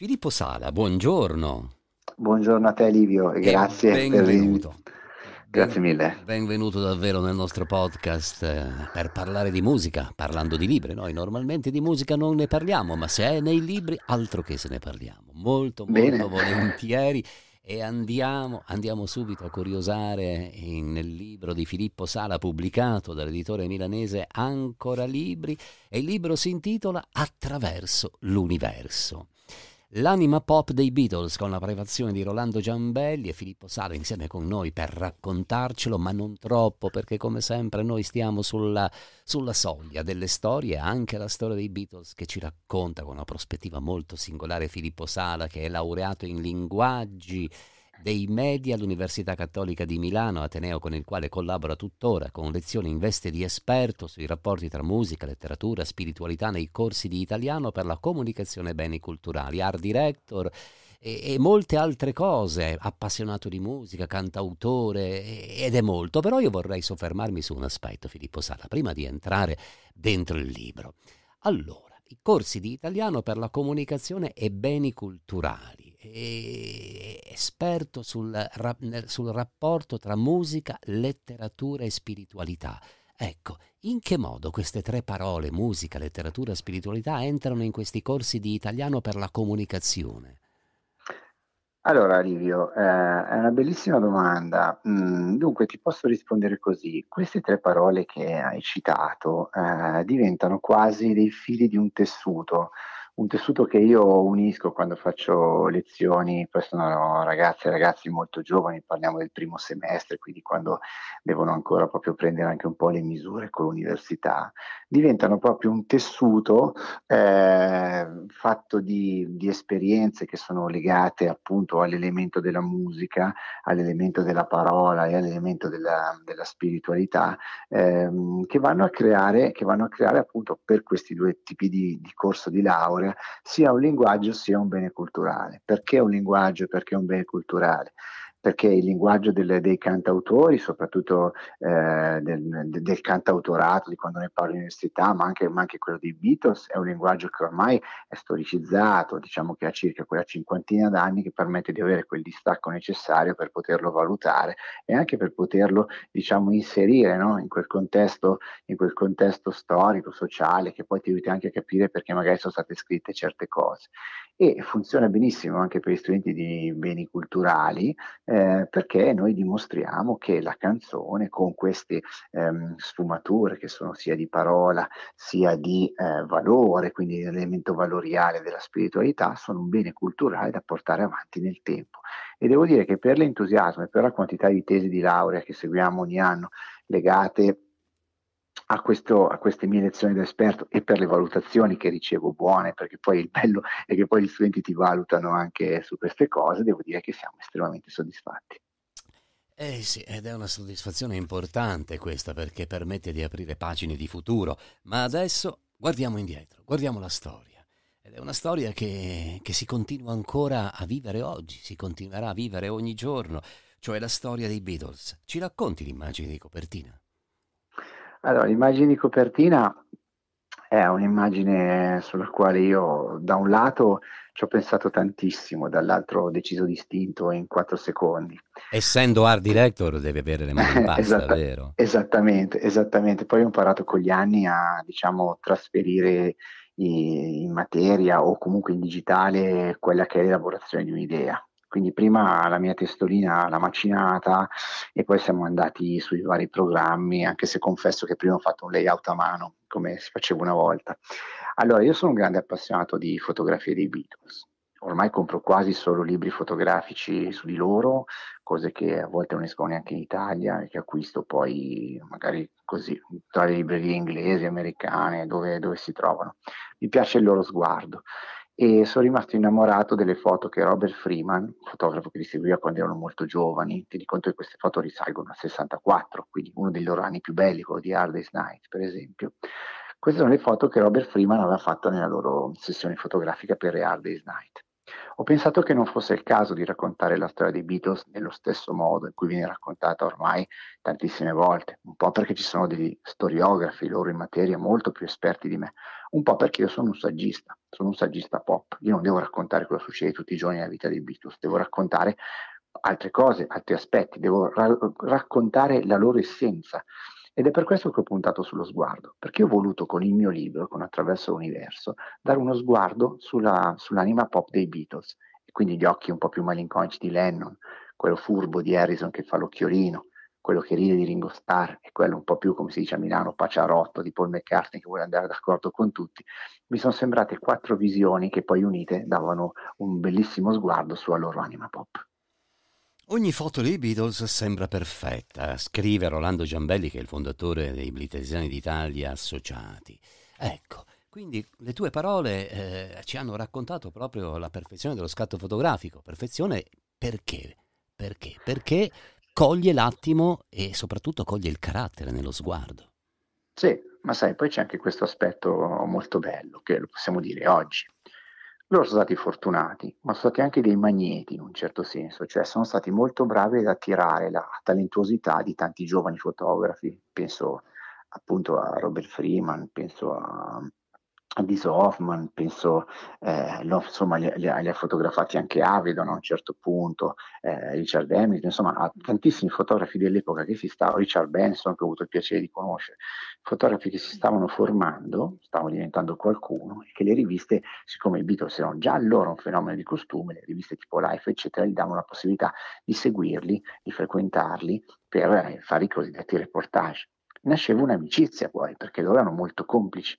Filippo Sala, buongiorno. Buongiorno a te Livio e, e grazie benvenuto. per Grazie mille. Benvenuto davvero nel nostro podcast eh, per parlare di musica, parlando di libri. Noi normalmente di musica non ne parliamo, ma se è nei libri, altro che se ne parliamo. Molto, Bene. molto volentieri. E andiamo, andiamo subito a curiosare in, nel libro di Filippo Sala pubblicato dall'editore milanese Ancora Libri e il libro si intitola Attraverso l'universo l'anima pop dei Beatles con la prefazione di Rolando Giambelli e Filippo Sala insieme con noi per raccontarcelo, ma non troppo, perché come sempre noi stiamo sulla, sulla soglia delle storie, anche la storia dei Beatles che ci racconta con una prospettiva molto singolare Filippo Sala che è laureato in linguaggi dei media all'Università Cattolica di Milano, Ateneo con il quale collabora tuttora con lezioni in veste di esperto sui rapporti tra musica, letteratura, spiritualità nei corsi di italiano per la comunicazione e beni culturali, art director e, e, molte altre cose, appassionato di musica, cantautore ed è molto, però io vorrei soffermarmi su un aspetto, Filippo Sala, prima di entrare dentro il libro. Allora, i corsi di italiano per la comunicazione e beni culturali e esperto sul, sul rapporto tra musica, letteratura e spiritualità. Ecco, in che modo queste tre parole, musica, letteratura, e spiritualità, entrano in questi corsi di italiano per la comunicazione? Allora, Livio, eh, è una bellissima domanda. Mm, dunque, ti posso rispondere così. Queste tre parole che hai citato eh, diventano quasi dei fili di un tessuto un tessuto che io unisco quando faccio lezioni, poi sono ragazze e ragazzi molto giovani, parliamo del primo semestre, quindi quando devono ancora proprio prendere anche un po' le misure con l'università, diventano proprio un tessuto eh, fatto di, di, esperienze che sono legate appunto all'elemento della musica, all'elemento della parola e all'elemento della, della spiritualità, ehm, che, vanno creare, che, vanno a creare, appunto per questi due tipi di, di corso di laurea eccetera, eh, sia un linguaggio sia un bene culturale. Perché un linguaggio? Perché un bene culturale? perché il linguaggio del, dei cantautori, soprattutto eh, del, del, cantautorato, di quando ne parlo all'università, ma anche, ma anche, quello dei Beatles, è un linguaggio che ormai è storicizzato, diciamo che ha circa quella cinquantina d'anni che permette di avere quel distacco necessario per poterlo valutare e anche per poterlo diciamo, inserire no? in, quel contesto, in quel contesto storico, sociale, che poi ti aiuta anche a capire perché magari sono state scritte certe cose. E funziona benissimo anche per gli studenti di beni culturali, eh, perché noi dimostriamo che la canzone con queste ehm, sfumature che sono sia di parola sia di eh, valore, quindi l'elemento valoriale della spiritualità, sono un bene culturale da portare avanti nel tempo. E devo dire che per l'entusiasmo e per la quantità di tesi di laurea che seguiamo ogni anno legate a, questo, a, queste mie lezioni da esperto e per le valutazioni che ricevo buone, perché poi il bello è che poi gli studenti ti valutano anche su queste cose, devo dire che siamo estremamente soddisfatti. Eh sì, ed è una soddisfazione importante questa perché permette di aprire pagine di futuro, ma adesso guardiamo indietro, guardiamo la storia. Ed è una storia che, che si continua ancora a vivere oggi, si continuerà a vivere ogni giorno, cioè la storia dei Beatles. Ci racconti l'immagine di copertina? Allora, l'immagine di copertina è un'immagine sulla quale io da un lato ci ho pensato tantissimo, dall'altro ho deciso di distinto in quattro secondi. Essendo art director deve avere le mani in pasta, Esatta- vero? Esattamente, esattamente. Poi ho imparato con gli anni a, diciamo, trasferire in materia o comunque in digitale quella che è l'elaborazione di un'idea. Quindi prima la mia testolina l'ha macinata e poi siamo andati sui vari programmi, anche se confesso che prima ho fatto un layout a mano, come si faceva una volta. Allora, io sono un grande appassionato di fotografie dei Beatles. Ormai compro quasi solo libri fotografici su di loro, cose che a volte non escono neanche in Italia e che acquisto poi magari così tra le librerie inglesi, americane, dove, dove si trovano. Mi piace il loro sguardo e sono rimasto innamorato delle foto che Robert Freeman, fotografo che li seguiva quando erano molto giovani, ti di conto che queste foto risalgono al 64, quindi uno dei loro anni più belli, quello di Hard Night per esempio. Queste sono le foto che Robert Freeman aveva fatto nella loro sessione fotografica per Hard Night. Ho pensato che non fosse il caso di raccontare la storia dei Beatles nello stesso modo in cui viene raccontata ormai tantissime volte, un po' perché ci sono degli storiografi loro in materia molto più esperti di me, un po' perché io sono un saggista, sono un saggista pop, io non devo raccontare cosa succede tutti i giorni nella vita dei Beatles, devo raccontare altre cose, altri aspetti, devo ra- raccontare la loro essenza ed è per questo che ho puntato sullo sguardo, perché ho voluto con il mio libro, con Attraverso l'Universo, dare uno sguardo sulla, sull'anima pop dei Beatles, e quindi gli occhi un po' più malinconici di Lennon, quello furbo di Harrison che fa l'occhiolino, quello che ride di Ringo Starr e quello un po' più, come si dice a Milano, paciarotto di Paul McCartney che vuole andare d'accordo con tutti, mi sono sembrate quattro visioni che poi unite davano un bellissimo sguardo sulla loro anima pop. Ogni foto dei Beatles sembra perfetta, scrive Rolando Giambelli che è il fondatore dei Blitesiani d'Italia Associati. Ecco, quindi le tue parole eh, ci hanno raccontato proprio la perfezione dello scatto fotografico. Perfezione perché? Perché? Perché coglie l'attimo e soprattutto coglie il carattere nello sguardo. Sì, ma sai, poi c'è anche questo aspetto molto bello che lo possiamo dire oggi. Loro sono stati fortunati, ma sono stati anche dei magneti in un certo senso, cioè sono stati molto bravi ad attirare la talentuosità di tanti giovani fotografi, penso appunto a Robert Freeman, penso a, di Hoffman, penso eh, lo, insomma, li, ha fotografati anche Avedon a un certo punto, eh, Richard Hamilton, insomma ha tantissimi fotografi dell'epoca che si stavano, Richard Benson che ho avuto il piacere di conoscere, fotografi che si stavano formando, stavano diventando qualcuno e che le riviste, siccome i Beatles erano già allora un fenomeno di costume, le riviste tipo Life eccetera gli davano la possibilità di seguirli, di frequentarli per eh, fare i cosiddetti reportage. Nasceva un'amicizia poi perché loro erano molto complici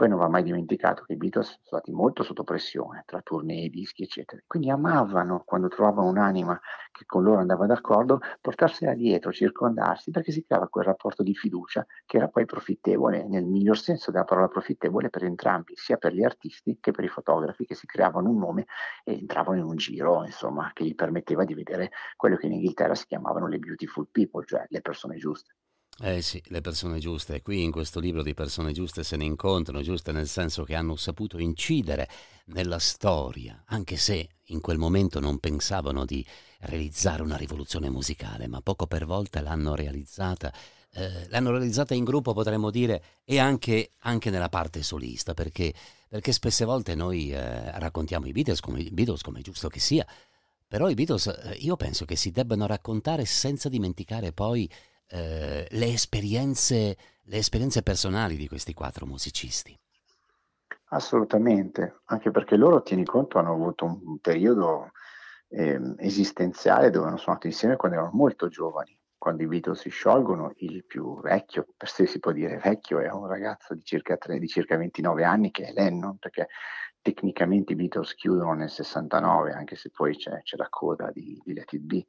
poi non va mai dimenticato che i Beatles sono stati molto sotto pressione tra tournei, dischi, eccetera. Quindi amavano, quando trovavano un'anima che con loro andava d'accordo, portarsela dietro, circondarsi, perché si creava quel rapporto di fiducia che era poi profittevole, nel miglior senso della parola profittevole, per entrambi, sia per gli artisti che per i fotografi che si creavano un nome e entravano in un giro, insomma, che gli permetteva di vedere quello che in Inghilterra si chiamavano le beautiful people, cioè le persone giuste. Eh sì, le persone giuste. Qui in questo libro di persone giuste se ne incontrano, giuste nel senso che hanno saputo incidere nella storia, anche se in quel momento non pensavano di realizzare una rivoluzione musicale, ma poco per volta l'hanno realizzata. Eh, l'hanno realizzata in gruppo, potremmo dire, e anche, anche nella parte solista, perché, perché spesse volte noi eh, raccontiamo i Beatles come, Beatles come è giusto che sia, però i Beatles eh, io penso che si debbano raccontare senza dimenticare poi eh, le, esperienze, le esperienze personali di questi quattro musicisti. Assolutamente, anche perché loro, tieni conto, hanno avuto un periodo eh, esistenziale dove hanno suonato insieme quando erano molto giovani. Quando i Beatles si sciolgono, il più vecchio, per se si può dire vecchio, è un ragazzo di circa, 3, di circa 29 anni che è Lennon, perché tecnicamente i Beatles chiudono nel 69, anche se poi c'è, c'è la coda di, di Let It Be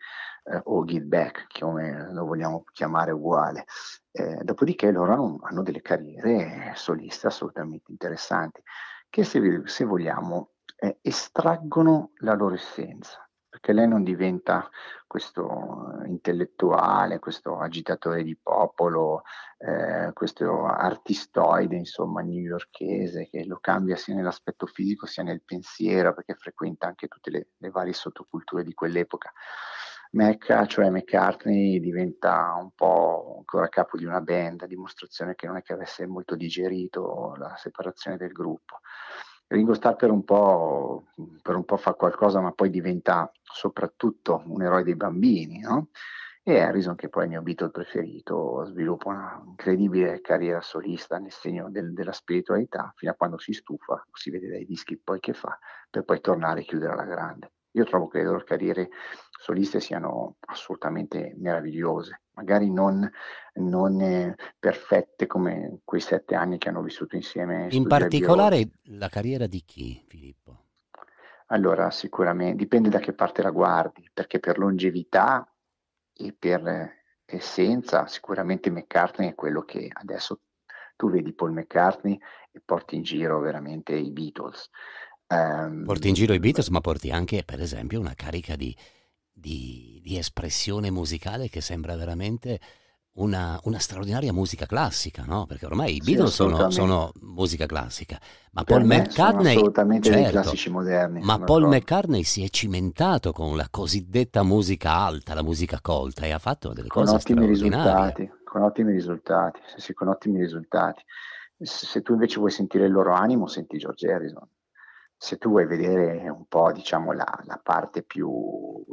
eh, o Get Back, come lo vogliamo chiamare uguale. Eh, dopodiché loro hanno, hanno, delle carriere soliste assolutamente interessanti, che se, se vogliamo eh, estraggono la loro essenza perché lei non diventa questo eh, intellettuale, questo agitatore di popolo, eh, questo artistoide, insomma, newyorchese che lo cambia sia nell'aspetto fisico sia nel pensiero, perché frequenta anche tutte le, le varie sottoculture di quell'epoca. Mecca, cioè McCartney, diventa un po' ancora capo di una band, a dimostrazione che non è che avesse molto digerito la separazione del gruppo. Ringo Starr per un, po', per un po' fa qualcosa, ma poi diventa soprattutto un eroe dei bambini, no? E Harrison, che poi è il mio Beatle preferito, sviluppa una incredibile carriera solista nel segno del, della spiritualità, fino a quando si stufa, si vede dai dischi poi che fa, per poi tornare e chiudere alla grande. Io trovo che le loro carriere soliste siano assolutamente meravigliose, magari non, non eh, perfette come quei sette anni che hanno vissuto insieme. In particolare bio. la carriera di chi, Filippo? Allora, sicuramente dipende da che parte la guardi, perché per longevità e per eh, essenza sicuramente McCartney è quello che adesso tu vedi Paul McCartney e porti in giro veramente i Beatles. Ehm, porti in giro i Beatles, ma porti anche, per esempio, una carica di, di, di espressione musicale che sembra veramente una, una, straordinaria musica classica, no? Perché ormai i Beatles sì, sono, sono, musica classica, ma per Paul McCartney, assolutamente certo, dei classici moderni. Ma Paul d'accordo. McCartney si è cimentato con la cosiddetta musica alta, la musica colta, e ha fatto delle con cose straordinarie. risultati, con ottimi risultati, sì, sì, con ottimi risultati. Se, se tu invece vuoi sentire il loro animo, senti George Harrison se tu vuoi vedere un po' diciamo, la, la, parte più,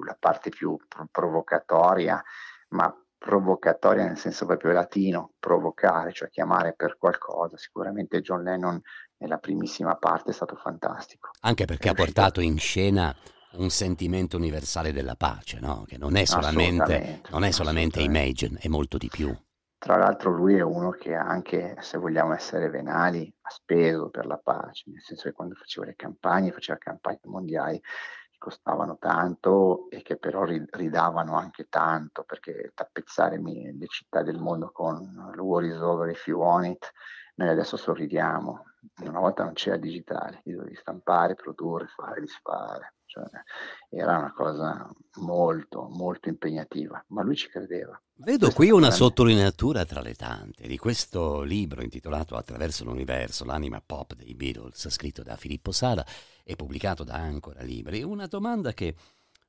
la parte più provocatoria, ma provocatoria nel senso proprio latino, provocare, cioè chiamare per qualcosa. Sicuramente John Lennon nella primissima parte è stato fantastico. Anche perché ha portato in scena un sentimento universale della pace, no? che non è solamente, non è solamente Imagine, è molto di più. Tra l'altro lui è uno che anche, se vogliamo essere venali, ha speso per la pace, nel senso che quando faceva le campagne, faceva campagne mondiali che costavano tanto e che però ridavano anche tanto, perché tappezzare le città del mondo con War is over if you want it, noi adesso sorridiamo, una volta non c'era digitale, io dovevi stampare, produrre, fare, disfare. Cioè, era una cosa molto, molto impegnativa, ma lui ci credeva. Vedo qui una sottolineatura tra le tante di questo libro intitolato Attraverso l'universo, l'anima pop dei Beatles, scritto da Filippo Sala e pubblicato da Ancora Libri. Una domanda che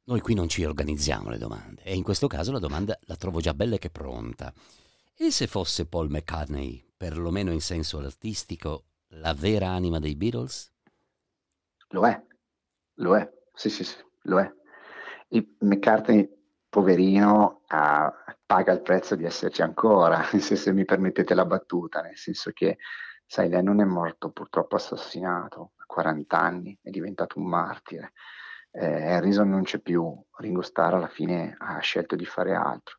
noi qui non ci organizziamo le domande e in questo caso la domanda la trovo già bella che pronta. E se fosse Paul McCartney, perlomeno in senso artistico, la vera anima dei Beatles? Lo è, lo è, sì, sì, sì, lo è. E McCartney, poverino, ah, paga il prezzo di esserci ancora, se, se mi permettete la battuta, nel senso che, sai, Lennon è morto purtroppo assassinato a 40 anni, è diventato un martire. Eh, Harrison non c'è più, Ringo Starr alla fine ha scelto di fare altro.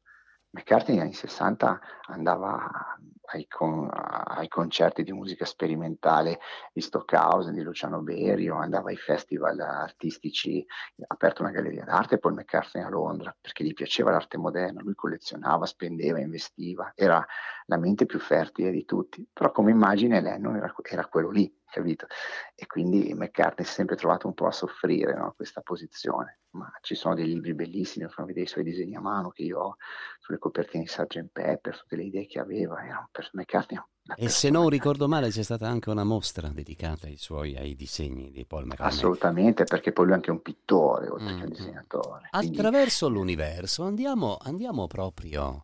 McCartney negli anni 60 andava ai, con, ai, concerti di musica sperimentale di Stockhausen, di Luciano Berio, andava ai festival artistici, ha aperto una galleria d'arte, e poi McCartney a Londra, perché gli piaceva l'arte moderna, lui collezionava, spendeva, investiva, era la mente più fertile di tutti, però come immagine Lennon era, era quello lì, capito? E quindi McCartney si è sempre trovato un po' a soffrire no? questa posizione, ma ci sono dei libri bellissimi, fanno vedere i suoi disegni a mano che io ho sulle copertine di Sgt. Pepper, tutte le idee che aveva, era un per- McCartney e se non ricordo male c'è stata anche una mostra dedicata ai suoi ai disegni di Paul McCartney. Assolutamente, perché poi lui è anche un pittore, oltre mm. che un mm-hmm. disegnatore. Attraverso quindi... l'universo andiamo, andiamo, proprio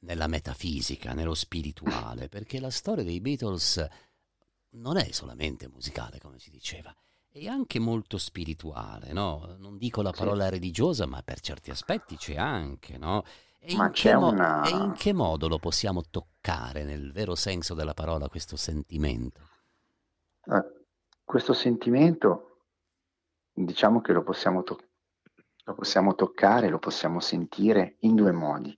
nella metafisica, nello spirituale, perché la storia dei Beatles non è solamente musicale, come si diceva, è anche molto spirituale, no? Non dico la parola sì. religiosa, ma per certi aspetti c'è anche, no? E in, c'è che mo- una... e in che modo lo possiamo toccare nel vero senso della parola questo sentimento? Uh, questo sentimento diciamo che lo possiamo, to- lo possiamo toccare, lo possiamo sentire in due modi,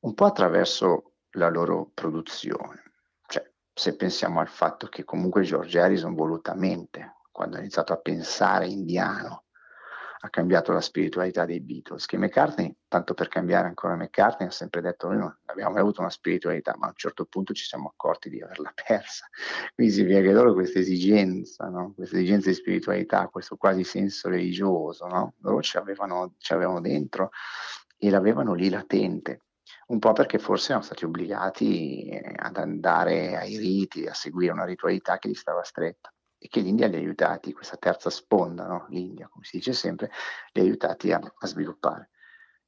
un po' attraverso la loro produzione se pensiamo al fatto che comunque George Harrison volutamente, quando ha iniziato a pensare indiano, ha cambiato la spiritualità dei Beatles, che McCartney, tanto per cambiare ancora McCartney, ha sempre detto noi non abbiamo mai avuto una spiritualità, ma a un certo punto ci siamo accorti di averla persa. Quindi si vede loro questa esigenza, no? questa esigenza di spiritualità, questo quasi senso religioso, no? loro ci avevano, ci avevano dentro e l'avevano lì latente un po' perché forse erano stati obbligati eh, ad andare ai riti, a seguire una ritualità che gli stava stretta e che l'India li ha aiutati, questa terza sponda, no? l'India come si dice sempre, li ha aiutati a, a sviluppare.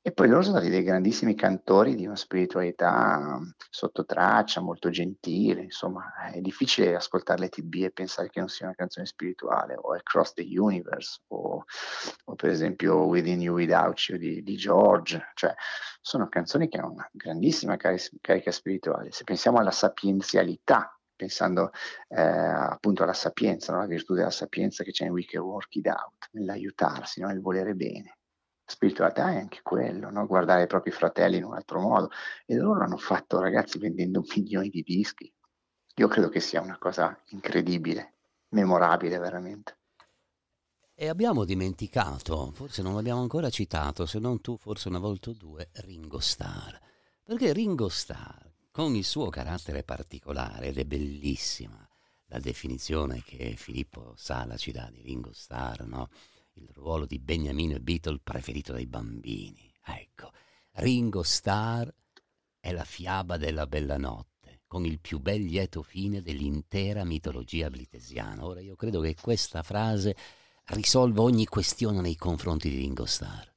E poi loro sono stati dei grandissimi cantori di una spiritualità sottotraccia, molto gentile, insomma è difficile ascoltare le TB e pensare che non sia una canzone spirituale, o Across the Universe, o, o per esempio Within You Without You di, di, George, cioè sono canzoni che hanno una grandissima car- carica spirituale. Se pensiamo alla sapienzialità, pensando eh, appunto alla sapienza, alla no? virtù della sapienza che c'è in We Can Work It Out, nell'aiutarsi, nel no? volere bene spiritualità è anche quello, no? guardare i propri fratelli in un altro modo. E loro l'hanno fatto, ragazzi, vendendo milioni di dischi. Io credo che sia una cosa incredibile, memorabile veramente. E abbiamo dimenticato, forse non l'abbiamo ancora citato, se non tu, forse una volta o due, Ringo Starr. Perché Ringo Starr, con il suo carattere particolare, ed è bellissima la definizione che Filippo Sala ci dà di Ringo Starr, no? il ruolo di Beniamino e Beatle preferito dai bambini. Ecco, Ringo Starr è la fiaba della bella notte, con il più bel lieto fine dell'intera mitologia blitesiana. Ora io credo che questa frase risolva ogni questione nei confronti di Ringo Starr.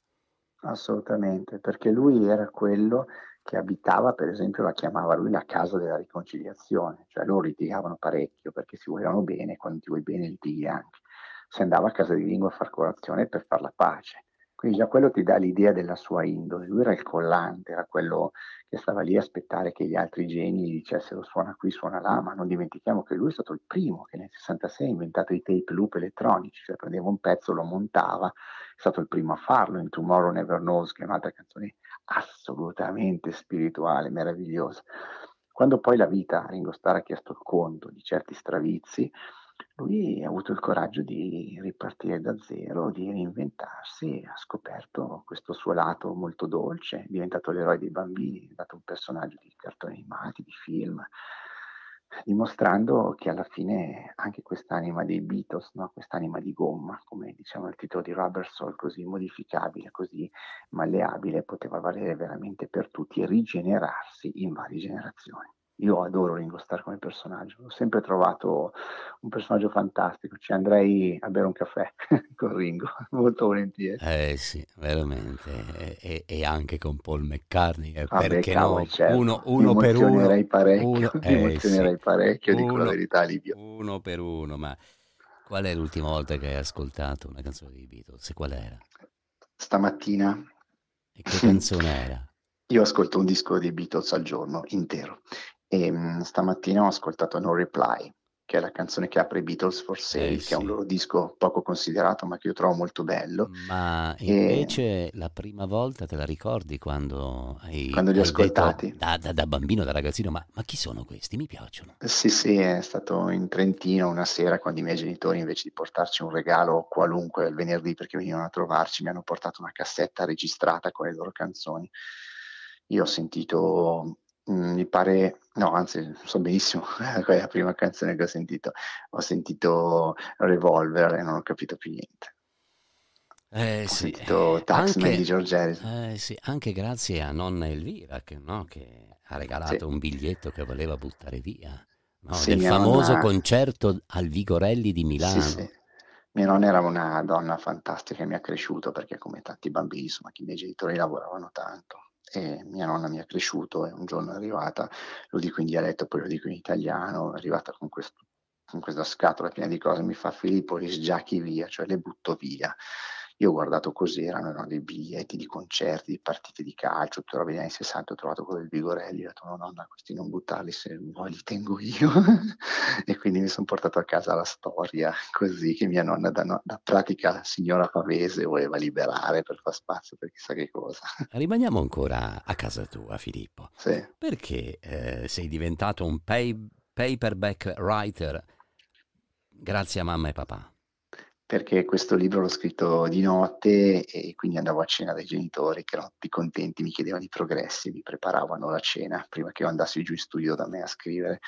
Assolutamente, perché lui era quello che abitava, per esempio, la chiamava lui la casa della riconciliazione, cioè loro litigavano parecchio perché si volevano bene, quando ti vuoi bene litighi anche si andava a casa di lingua a far colazione per fare la pace. Quindi già quello ti dà l'idea della sua indole, lui era il collante, era quello che stava lì a aspettare che gli altri geni gli dicessero suona qui, suona là, ma non dimentichiamo che lui è stato il primo che nel 66 ha inventato i tape loop elettronici, cioè prendeva un pezzo, lo montava, è stato il primo a farlo in Tomorrow Never Knows, che è un'altra canzone assolutamente spirituale, meravigliosa. Quando poi la vita a Ringo Starr ha chiesto il conto di certi stravizi, lui ha avuto il coraggio di ripartire da zero, di reinventarsi, ha scoperto questo suo lato molto dolce, è diventato l'eroe dei bambini, è diventato un personaggio di cartoni animati, di film, dimostrando che alla fine anche quest'anima dei Beatles, no? quest'anima di gomma, come diciamo il titolo di Rubber Soul, così modificabile, così malleabile, poteva valere veramente per tutti e rigenerarsi in varie generazioni. Io adoro Ringo Starr come personaggio, ho sempre trovato un personaggio fantastico, ci andrei a bere un caffè con Ringo, molto volentieri. Eh sì, veramente, e, e anche con Paul McCartney, eh, ah perché beh, no, certo. uno, uno per uno. Parecchio, uno eh, sì. parecchio, uno, dico la verità Livio. Uno per uno, ma qual è l'ultima volta che hai ascoltato una canzone di Beatles? Qual era? Stamattina. E che canzone era? Io ascolto un disco dei Beatles al giorno intero e ehm, mh, stamattina ho ascoltato No Reply, che è la canzone che apre Beatles for Sale, eh, sì. che è un loro disco poco considerato, ma che io trovo molto bello. Ma invece la prima volta te la ricordi quando hai Quando li ho ascoltati? Da, da, da, bambino, da ragazzino, ma, ma, chi sono questi? Mi piacciono. Sì, sì, è stato in Trentino una sera quando i miei genitori, invece di portarci un regalo qualunque il venerdì perché venivano a trovarci, mi hanno portato una cassetta registrata con le loro canzoni. Io ho sentito Mm, mi pare, no, anzi, so benissimo è la prima canzone che ho sentito. Ho sentito Revolver e non ho capito più niente. Eh, ho sì, sentito Taxman anche, di George Harrison. Eh, sì, anche grazie a nonna Elvira che, no, che ha regalato sì. un biglietto che voleva buttare via. No, sì, del famoso nonna... concerto al Vigorelli di Milano. Sì, sì. Mia nonna era una donna fantastica e mi ha cresciuto perché come tanti bambini, insomma, che i miei genitori lavoravano tanto e mia nonna mi ha cresciuto e un giorno è arrivata, lo dico in dialetto, poi lo dico in italiano, è arrivata con, questo, con questa scatola piena di cose, mi fa Filippo li sgiacchi via, cioè le butto via. Io ho guardato così, erano dei biglietti di concerti, di partite di calcio, tutto negli anni 60 ho trovato quello del Vigorelli, ho detto no nonna, questi non buttarli se vuoi li tengo io. e quindi mi sono portato a casa la storia così che mia nonna da, da pratica signora pavese voleva liberare per far spazio per chissà che cosa. Rimaniamo ancora a casa tua Filippo. Sì. Perché eh, sei diventato un pay, paperback writer grazie a mamma e papà? perché questo libro l'ho scritto di notte e quindi andavo a cena dai genitori che erano tutti contenti, mi chiedevano i progressi, mi preparavano la cena prima che io andassi giù in studio da me a scrivere.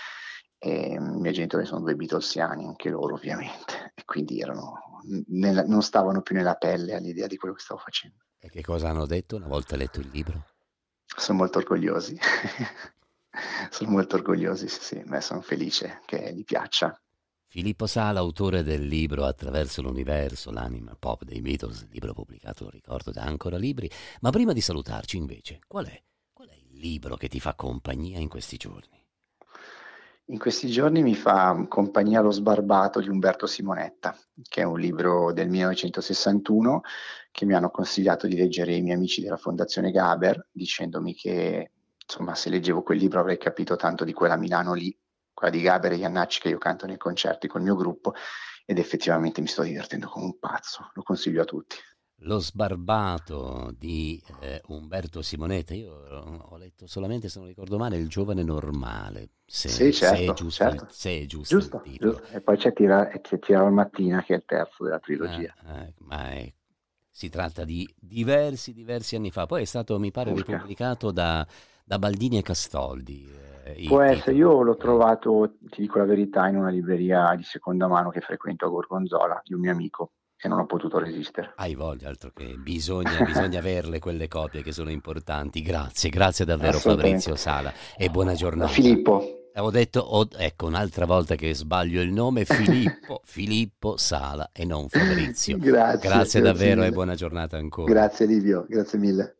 E, mm, I miei genitori sono due Beatlesiani, anche loro ovviamente, e quindi erano, nella, non stavano più nella pelle all'idea di quello che stavo facendo. E che cosa hanno detto una volta letto il libro? Sono molto orgogliosi. sono molto orgogliosi, sì, sì, sono felice che gli piaccia. Filippo Sala, autore del libro Attraverso l'universo, l'anima pop dei Beatles, libro pubblicato, lo ricordo, da Ancora Libri, ma prima di salutarci invece, qual è, qual è il libro che ti fa compagnia in questi giorni? In questi giorni mi fa compagnia Lo sbarbato di Umberto Simonetta, che è un libro del 1961 che mi hanno consigliato di leggere i miei amici della Fondazione Gaber, dicendomi che insomma, se leggevo quel libro avrei capito tanto di quella Milano lì quella di Gaber e Iannacci che io canto nei concerti col mio gruppo ed effettivamente mi sto divertendo come un pazzo, lo consiglio a tutti. Lo sbarbato di eh, Umberto Simonetta, io ho letto solamente, se non ricordo male, Il giovane normale. Se, sì, certo, certo, se è giusto, certo. se è giusto, giusto, giusto. E poi c'è Tira, c'è Tira al mattina, che è il terzo della trilogia. Ah, ah, ma è, si tratta di diversi, diversi anni fa. Poi è stato, mi pare, Busca. ripubblicato da, da Baldini e Castoldi. Eh, Può essere, io l'ho trovato, ti dico la verità, in una libreria di seconda mano che frequento a Gorgonzola, di un mio amico e non ho potuto resistere. Hai voglia, altro che bisogna, bisogna averle quelle copie che sono importanti. Grazie, grazie davvero Fabrizio Sala e buona giornata. Filippo. Eh, ho detto, ho, ecco un'altra volta che sbaglio il nome, Filippo, Filippo Sala e non Fabrizio. grazie. Grazie davvero mille. e buona giornata ancora. Grazie Livio, grazie mille.